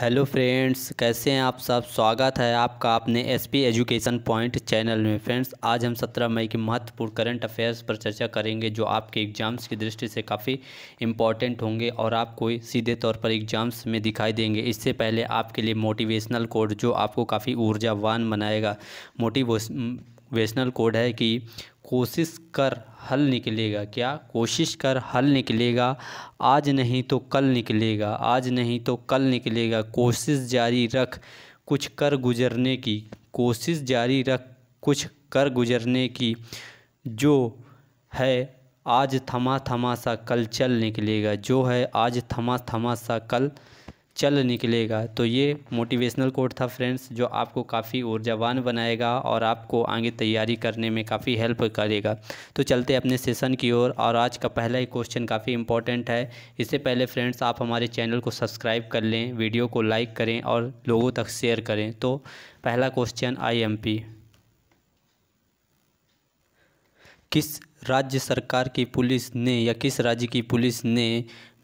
hello friends कैसे हैं आप सब स्वागत है आपका अपने एसपी एजुकेशन पॉइंट चैनल में फ्रेंड्स आज हम 17 मई के महत्वपूर्ण करंट अफेयर्स पर चर्चा करेंगे जो आपके एग्जाम्स की दृष्टि से काफ़ी इम्पॉर्टेंट होंगे और आपको सीधे तौर पर एग्जाम्स में दिखाई देंगे इससे पहले आपके लिए मोटिवेशनल कोड जो आपको काफ़ी ऊर्जावान बनाएगा मोटिवेश वेशनल कोड है कि कोशिश कर हल निकलेगा क्या कोशिश कर हल निकलेगा आज नहीं तो कल निकलेगा आज नहीं तो कल निकलेगा कोशिश जारी रख कुछ कर गुजरने की कोशिश जारी रख कुछ कर गुजरने की जो है आज थमा थमा सा कल चल निकलेगा जो है आज थमा थमा सा कल चल निकलेगा तो ये मोटिवेशनल कोड था फ्रेंड्स जो आपको काफ़ी ऊर्जावान बनाएगा और आपको आगे तैयारी करने में काफ़ी हेल्प करेगा तो चलते अपने सेशन की ओर और, और आज का पहला ही क्वेश्चन काफ़ी इंपॉर्टेंट है इससे पहले फ्रेंड्स आप हमारे चैनल को सब्सक्राइब कर लें वीडियो को लाइक करें और लोगों तक शेयर करें तो पहला क्वेश्चन पी किस राज्य सरकार की पुलिस ने या किस राज्य की पुलिस ने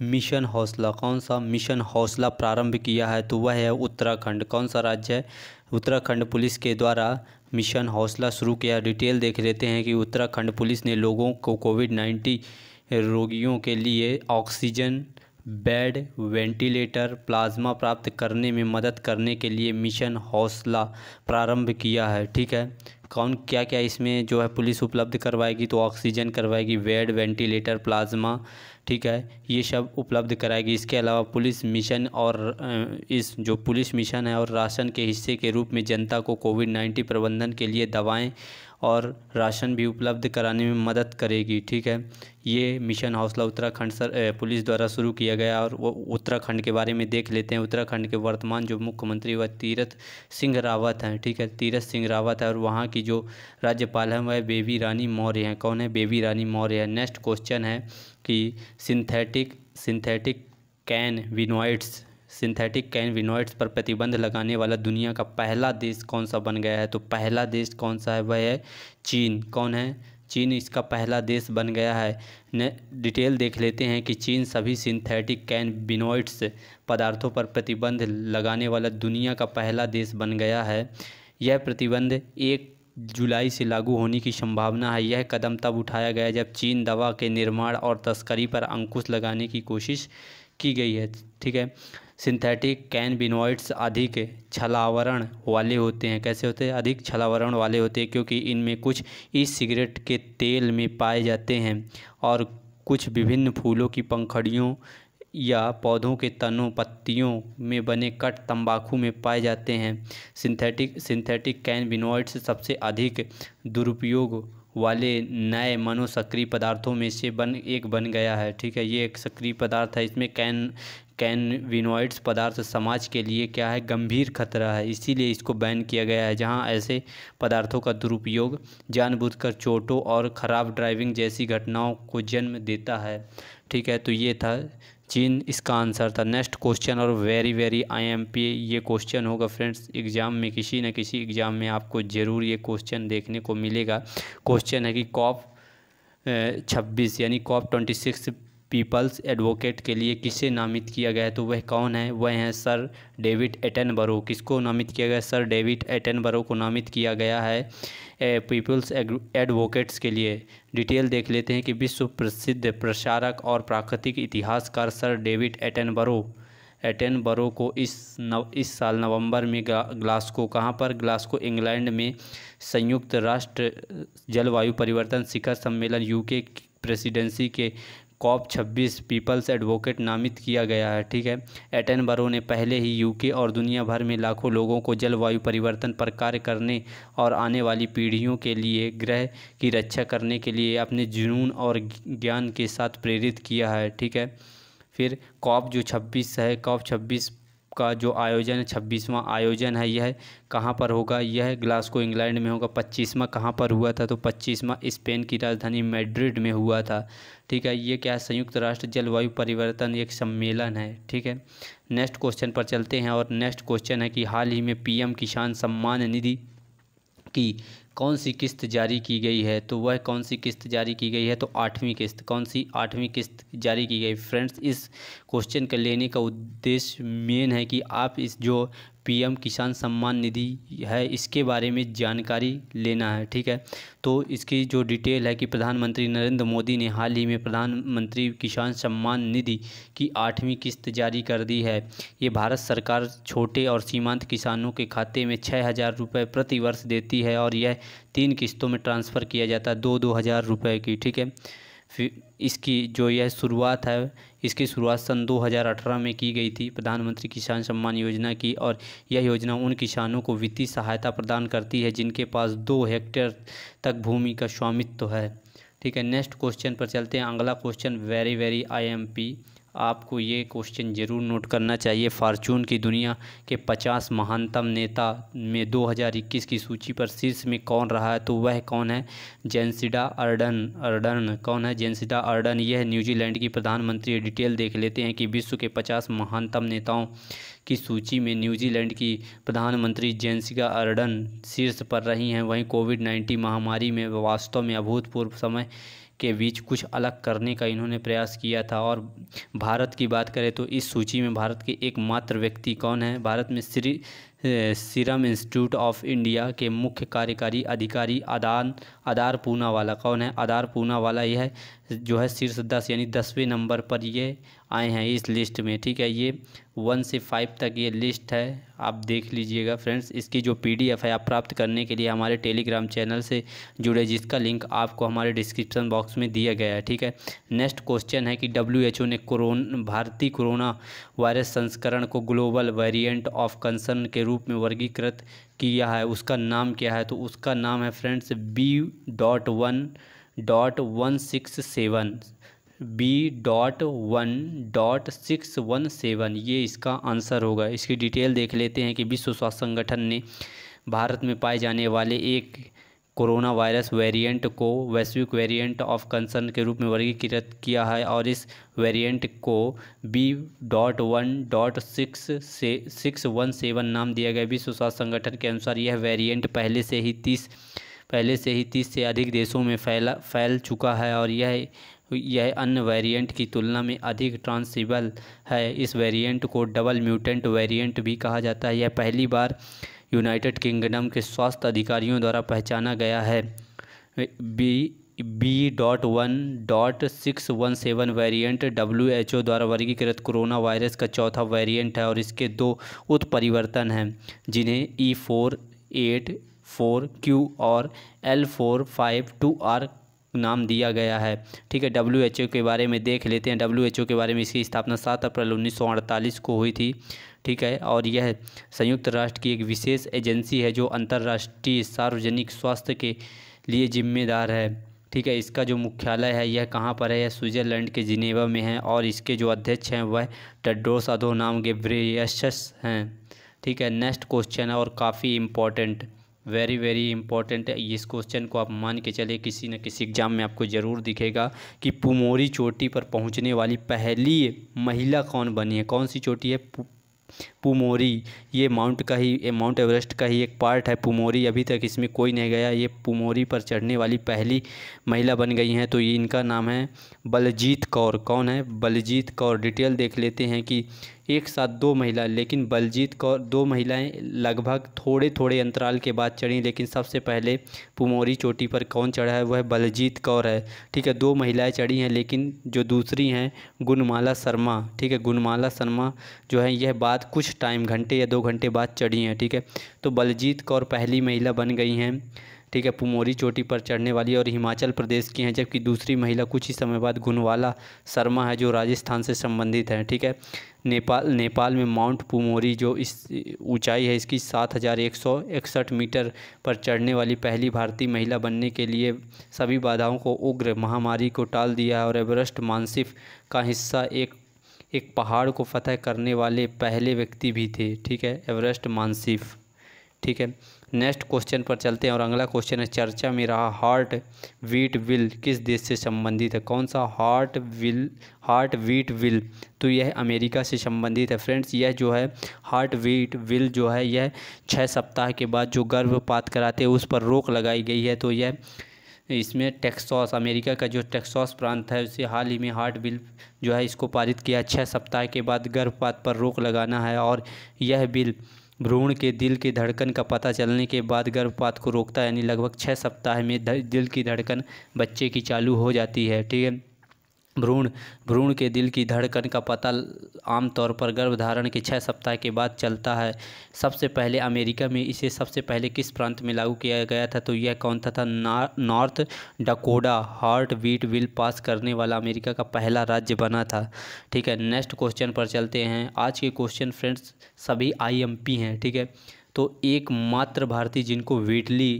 मिशन हौसला कौन सा मिशन हौसला प्रारंभ किया है तो वह है उत्तराखंड कौन सा राज्य है उत्तराखंड पुलिस के द्वारा मिशन हौसला शुरू किया डिटेल देख लेते हैं कि उत्तराखंड पुलिस ने लोगों को कोविड नाइन्टीन रोगियों के लिए ऑक्सीजन बेड वेंटिलेटर प्लाज्मा प्राप्त करने में मदद करने के लिए मिशन हौसला प्रारंभ किया है ठीक है कौन क्या क्या इसमें जो है पुलिस उपलब्ध करवाएगी तो ऑक्सीजन करवाएगी बेड वेंटिलेटर प्लाज्मा ठीक है ये सब उपलब्ध कराएगी इसके अलावा पुलिस मिशन और इस जो पुलिस मिशन है और राशन के हिस्से के रूप में जनता को कोविड नाइन्टीन प्रबंधन के लिए दवाएँ और राशन भी उपलब्ध कराने में मदद करेगी ठीक है ये मिशन हौसला उत्तराखंड सर पुलिस द्वारा शुरू किया गया और वो उत्तराखंड के बारे में देख लेते हैं उत्तराखंड के वर्तमान जो मुख्यमंत्री वह तीरथ सिंह रावत हैं ठीक है तीरथ सिंह रावत है और वहाँ की जो राज्यपाल हैं वह बेबी रानी मौर्य हैं कौन है बेबी रानी मौर्य है नेक्स्ट क्वेश्चन है कि synthetic synthetic cannabinoids synthetic cannabinoids पर प्रतिबंध लगाने वाला दुनिया का पहला देश कौन सा बन गया है तो पहला देश कौन सा है वह है चीन कौन है चीन इसका पहला देश बन गया है ने डिटेल देख लेते हैं कि चीन सभी सिंथेटिक कैनबिनोइड्स पदार्थों पर प्रतिबंध लगाने वाला दुनिया का पहला देश बन गया है यह प्रतिबंध एक जुलाई से लागू होने की संभावना है यह कदम तब उठाया गया जब चीन दवा के निर्माण और तस्करी पर अंकुश लगाने की कोशिश की गई है ठीक है सिंथेटिक कैनबिनोइड्स अधिक छलावरण वाले होते हैं कैसे होते हैं अधिक छलावरण वाले होते हैं क्योंकि इनमें कुछ ई सिगरेट के तेल में पाए जाते हैं और कुछ विभिन्न फूलों की पंखड़ियों या पौधों के तनों पत्तियों में बने कट तंबाकू में पाए जाते हैं सिंथेटिक सिंथेटिक कैनबिनोइड्स सबसे अधिक दुरुपयोग वाले नए मनोसक्रिय पदार्थों में से बन एक बन गया है ठीक है ये एक सक्रिय पदार्थ है इसमें कैन कैनविनोइड्स पदार्थ समाज के लिए क्या है गंभीर खतरा है इसीलिए इसको बैन किया गया है जहां ऐसे पदार्थों का दुरुपयोग जानबूझकर चोटों और ख़राब ड्राइविंग जैसी घटनाओं को जन्म देता है ठीक है तो ये था चीन इसका आंसर था नेक्स्ट क्वेश्चन और वेरी वेरी आईएमपी ये क्वेश्चन होगा फ्रेंड्स एग्ज़ाम में किसी न किसी एग्ज़ाम में आपको ज़रूर ये क्वेश्चन देखने को मिलेगा क्वेश्चन है कि कॉप छब्बीस यानी COP twenty six peoples advocate के लिए किसे नामित किया गया है तो वह कौन है वह हैं सर डेविड एटनबरो किसको नामित किया गया सर डेविड एटनबरो को नामित किया गया है पीपल्स एडवोकेट्स के लिए डिटेल देख लेते हैं कि विश्व प्रसिद्ध प्रसारक और प्राकृतिक इतिहासकार सर डेविड एटनबरो एटनबरो को इस नव इस साल नवंबर में ग्लास्को कहाँ पर ग्लास्को इंग्लैंड में संयुक्त राष्ट्र जलवायु परिवर्तन शिखर सम्मेलन यूके प्रेसिडेंसी के कॉप 26 पीपल्स एडवोकेट नामित किया गया है ठीक है एटन बरो ने पहले ही यूके और दुनिया भर में लाखों लोगों को जलवायु परिवर्तन पर कार्य करने और आने वाली पीढ़ियों के लिए ग्रह की रक्षा करने के लिए अपने जुनून और ज्ञान के साथ प्रेरित किया है ठीक है फिर कॉप जो 26 है कॉप छब्बीस का जो आयोजन है छब्बीसवां आयोजन है यह कहाँ पर होगा यह ग्लासगो इंग्लैंड में होगा पच्चीसवां कहाँ पर हुआ था तो पच्चीसवां स्पेन की राजधानी मैड्रिड में हुआ था ठीक है ये क्या संयुक्त राष्ट्र जलवायु परिवर्तन एक सम्मेलन है ठीक है नेक्स्ट क्वेश्चन पर चलते हैं और नेक्स्ट क्वेश्चन है कि हाल ही में पी किसान सम्मान निधि की कौन सी किस्त जारी की गई है तो वह कौन सी किस्त जारी की गई है तो आठवीं किस्त कौन सी आठवीं किस्त जारी की गई फ्रेंड्स इस क्वेश्चन का लेने का उद्देश्य मेन है कि आप इस जो पीएम किसान सम्मान निधि है इसके बारे में जानकारी लेना है ठीक है तो इसकी जो डिटेल है कि प्रधानमंत्री नरेंद्र मोदी ने हाल ही में प्रधानमंत्री किसान सम्मान निधि की आठवीं किस्त जारी कर दी है ये भारत सरकार छोटे और सीमांत किसानों के खाते में छः हज़ार रुपये प्रतिवर्ष देती है और यह तीन किस्तों में ट्रांसफ़र किया जाता है दो दो हज़ार रुपये की ठीक है इसकी जो यह शुरुआत है इसकी शुरुआत सन 2018 में की गई थी प्रधानमंत्री किसान सम्मान योजना की और यह योजना उन किसानों को वित्तीय सहायता प्रदान करती है जिनके पास दो हेक्टेयर तक भूमि का स्वामित्व है ठीक है नेक्स्ट क्वेश्चन पर चलते हैं अगला क्वेश्चन वेरी वेरी पी आपको ये क्वेश्चन ज़रूर नोट करना चाहिए फार्चून की दुनिया के 50 महानतम नेता में 2021 की सूची पर शीर्ष में कौन रहा है तो वह कौन है जेंसिडा अर्डन अर्डन कौन है जेंसिडा अर्डन यह न्यूजीलैंड की प्रधानमंत्री डिटेल देख लेते हैं कि विश्व के पचास महानतम नेताओं की सूची में न्यूजीलैंड की प्रधानमंत्री जेंसिका अर्डन शीर्ष पर रही हैं वहीं कोविड नाइन्टीन महामारी में वास्तव में अभूतपूर्व समय के बीच कुछ अलग करने का इन्होंने प्रयास किया था और भारत की बात करें तो इस सूची में भारत के एकमात्र व्यक्ति कौन है भारत में Shri Serum Institute of India के मुख्य कार्यकारी अधिकारी अदान आदार पूनावाला कौन है आदार पूनावाला यह जो है शीर्ष दस यानी दसवें नंबर पर ये आए हैं इस लिस्ट में ठीक है ये वन से फाइव तक ये लिस्ट है आप देख लीजिएगा फ्रेंड्स इसकी जो पीडीएफ है आप प्राप्त करने के लिए हमारे टेलीग्राम चैनल से जुड़े जिसका लिंक आपको हमारे डिस्क्रिप्शन बॉक्स में दिया गया है ठीक है नेक्स्ट क्वेश्चन है कि डब्ल्यू ने कोरोन भारतीय कोरोना वायरस संस्करण को ग्लोबल वेरिएंट ऑफ कंसर्न के रूप में वर्गीकृत किया है उसका नाम क्या है तो उसका नाम है friends B dot one dot one six seven B dot one dot six one seven ये इसका आंसर होगा इसकी डिटेल देख लेते हैं कि विश्व स्वास्थ्य संगठन ने भारत में पाए जाने वाले एक कोरोना वायरस वेरिएंट को वैश्विक वेरिएंट ऑफ कंसर्न के रूप में वर्गीकृत किया है और इस वेरिएंट को B dot one dot six से सिक्स वन सेवन नाम दिया गया विश्व स्वास्थ्य संगठन के अनुसार यह वेरिएंट पहले से ही तीस पहले से ही तीस से अधिक देशों में फैला फैल चुका है और यह यह अन्य वेरिएंट की तुलना में अधिक ट्रांसिबल है इस वेरिएंट को डबल म्यूटेंट वेरिएंट भी कहा जाता है यह पहली बार यूनाइटेड किंगडम के स्वास्थ्य अधिकारियों द्वारा पहचाना गया है B B dot one dot six one seven variant W H O द्वारा वर्गीकृत कोरोना वायरस का चौथा वेरिएंट है और इसके दो उत्परिवर्तन हैं जिन्हें E four eight four Q और L four five two R नाम दिया गया है ठीक है डब्ल्यू के बारे में देख लेते हैं डब्ल्यू के बारे में इसकी स्थापना सात अप्रैल उन्नीस को हुई थी ठीक है और यह संयुक्त राष्ट्र की एक विशेष एजेंसी है जो अंतर्राष्ट्रीय सार्वजनिक स्वास्थ्य के लिए जिम्मेदार है ठीक है इसका जो मुख्यालय है यह कहाँ पर है यह स्विट्ज़रलैंड के जिनेवा में है और इसके जो अध्यक्ष हैं वह टेड्रोस अधो नाम के ब्रेयस हैं ठीक है नेक्स्ट क्वेश्चन है और काफ़ी इम्पोर्टेंट वेरी वेरी इंपॉर्टेंट है इस क्वेश्चन को आप मान के चले किसी न किसी एग्जाम में आपको ज़रूर दिखेगा कि पुमोरी चोटी पर पहुंचने वाली पहली महिला कौन बनी है कौन सी चोटी है पुमोरी ये माउंट का ही माउंट एवरेस्ट का ही एक पार्ट है पुमोरी अभी तक इसमें कोई नहीं गया ये पुमोरी पर चढ़ने वाली पहली महिला बन गई हैं तो ये इनका नाम है बलजीत कौर कौन है बलजीत कौर डिटेल देख लेते हैं कि एक साथ दो महिला लेकिन बलजीत कौर दो महिलाएं लगभग थोड़े थोड़े अंतराल के बाद चढ़ी लेकिन सबसे पहले पुमोरी चोटी पर कौन चढ़ा है वह बलजीत कौर है ठीक है दो महिलाएं चढ़ी हैं लेकिन जो दूसरी हैं गुनमाला शर्मा ठीक है गुणमाला शर्मा जो है यह बात कुछ टाइम घंटे या दो घंटे बाद चढ़ी हैं ठीक है तो बलजीत कौर पहली महिला बन गई हैं ठीक है पुमोरी चोटी पर चढ़ने वाली और हिमाचल प्रदेश की हैं जबकि दूसरी महिला कुछ ही समय बाद गुनवाला शर्मा है जो राजस्थान से संबंधित हैं ठीक है नेपाल नेपाल में माउंट पुमोरी जो इस ऊंचाई है इसकी सात हज़ार एक सौ इकसठ मीटर पर चढ़ने वाली पहली भारतीय महिला बनने के लिए सभी बाधाओं को उग्र महामारी को टाल दिया है और एवरेस्ट मानसिफ का हिस्सा एक एक पहाड़ को फतेह करने वाले पहले व्यक्ति भी थे ठीक है एवरेस्ट मानसिफ ठीक है नेक्स्ट क्वेश्चन पर चलते हैं और अगला क्वेश्चन है चर्चा में रहा हार्ट वीट विल किस देश से संबंधित है कौन सा heart will heart beat will तो यह अमेरिका से संबंधित है फ्रेंड्स यह जो है हार्ट वीट विल जो है यह छः सप्ताह के बाद जो गर्भपात कराते हैं उस पर रोक लगाई गई है तो यह इसमें टेक्सास अमेरिका का जो टेक्सास प्रांत है उसे हाल ही में हार्ट बिल जो है इसको पारित किया छः सप्ताह के बाद गर्भपात पर रोक लगाना है और यह बिल भ्रूण के दिल की धड़कन का पता चलने के बाद गर्भपात को रोकता है यानी लगभग छः सप्ताह में दिल की धड़कन बच्चे की चालू हो जाती है ठीक है भ्रूण भ्रूण के दिल की धड़कन का पता आमतौर पर गर्भधारण के छः सप्ताह के बाद चलता है सबसे पहले अमेरिका में इसे सबसे पहले किस प्रांत में लागू किया गया था तो यह कौन था था North Dakota heart beat will pass करने वाला अमेरिका का पहला राज्य बना था ठीक है नेक्स्ट क्वेश्चन पर चलते हैं आज के क्वेश्चन फ्रेंड्स सभी आई हैं ठीक है तो एकमात्र भारतीय जिनको वेटली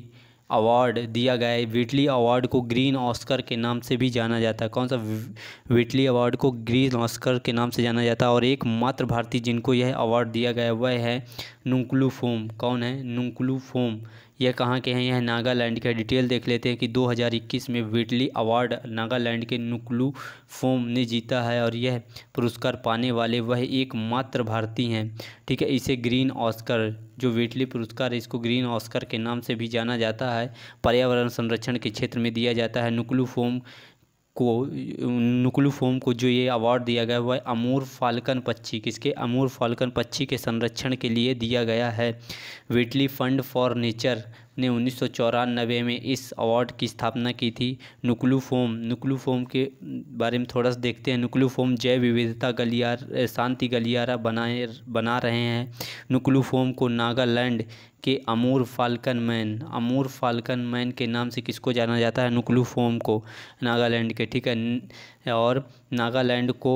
अवार्ड दिया गया है विटली अवार्ड को ग्रीन ऑस्कर के नाम से भी जाना जाता है कौन सा विटली अवार्ड को ग्रीन ऑस्कर के नाम से जाना जाता है और एकमात्र भारतीय जिनको यह अवार्ड दिया गया वह है नुंकलू फोम कौन है नुंकलू फोम यह कहाँ के हैं यह नागालैंड के डिटेल देख लेते हैं कि 2021 में वेटली अवार्ड नागालैंड के नुकलू फोम ने जीता है और यह पुरस्कार पाने वाले वह एकमात्र भारतीय हैं ठीक है इसे ग्रीन ऑस्कर जो वेटली पुरस्कार है इसको ग्रीन ऑस्कर के नाम से भी जाना जाता है पर्यावरण संरक्षण के क्षेत्र में दिया जाता है नुकलू फोम को नुकलू फोम को जो ये अवार्ड दिया गया वह अमूर फाल्कन पक्षी किसके अमूर फाल्कन पक्षी के संरक्षण के लिए दिया गया है विटली फंड फॉर नेचर ने उन्नीस में इस अवार्ड की स्थापना की थी नुकलू फोम नुकलू फोम के बारे में थोड़ा सा देखते हैं नुकलू फोम जैव विविधता गलियार शांति गलियारा बनाए बना रहे हैं नुकलू फोम को नागालैंड के Amur falcon man Amur falcon man के नाम से किसको जाना जाता है नुकलू फोम को नागालैंड के ठीक है और नागालैंड को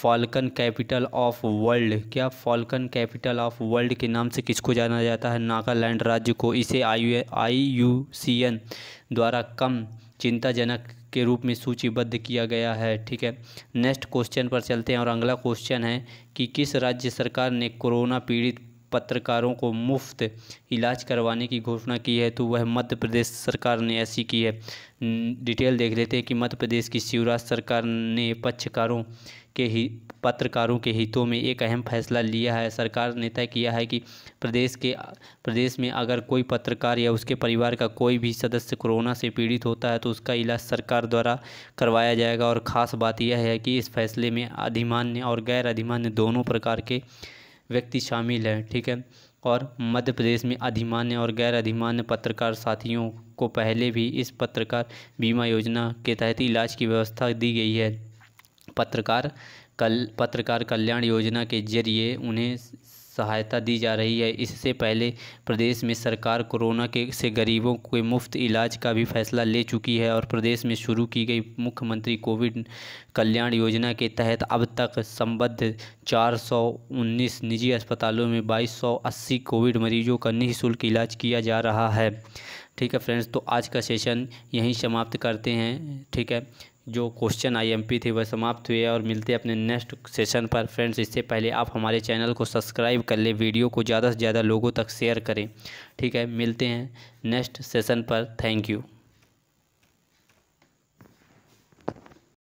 फॉल्कन कैपिटल ऑफ वर्ल्ड क्या फॉल्कन कैपिटल ऑफ वर्ल्ड के नाम से किसको जाना जाता है नागालैंड राज्य को इसे आई आई यू सी एन द्वारा कम चिंताजनक के रूप में सूचीबद्ध किया गया है ठीक है नेक्स्ट क्वेश्चन पर चलते हैं और अगला क्वेश्चन है कि किस राज्य सरकार ने कोरोना पीड़ित पत्रकारों को मुफ्त इलाज करवाने की घोषणा की है तो वह मध्य प्रदेश सरकार ने ऐसी की है डिटेल देख लेते हैं कि मध्य प्रदेश की शिवराज सरकार ने पक्षकारों के ही पत्रकारों के हितों में एक अहम फैसला लिया है सरकार ने तय किया है कि प्रदेश के प्रदेश में अगर कोई पत्रकार या उसके परिवार का कोई भी सदस्य कोरोना से पीड़ित होता है तो उसका इलाज सरकार द्वारा करवाया जाएगा और ख़ास बात यह है कि इस फैसले में अधिमान्य और गैर अधिमान्य दोनों प्रकार के व्यक्ति शामिल हैं ठीक है और मध्य प्रदेश में अधिमान्य और गैर अधिमान्य पत्रकार साथियों को पहले भी इस पत्रकार बीमा योजना के तहत इलाज की व्यवस्था दी गई है पत्रकार कल पत्रकार कल्याण योजना के जरिए उन्हें सहायता दी जा रही है इससे पहले प्रदेश में सरकार कोरोना के से गरीबों के मुफ्त इलाज का भी फैसला ले चुकी है और प्रदेश में शुरू की गई मुख्यमंत्री कोविड कल्याण योजना के तहत अब तक संबद्ध 419 निजी अस्पतालों में 2280 कोविड मरीजों का निःशुल्क इलाज किया जा रहा है ठीक है फ्रेंड्स तो आज का सेशन यहीं समाप्त करते हैं ठीक है जो क्वेश्चन आईएमपी थे वह समाप्त हुए और मिलते अपने नेक्स्ट सेशन पर फ्रेंड्स इससे पहले आप हमारे चैनल को सब्सक्राइब कर लें वीडियो को ज़्यादा से ज़्यादा लोगों तक शेयर करें ठीक है मिलते हैं नेक्स्ट सेशन पर थैंक यू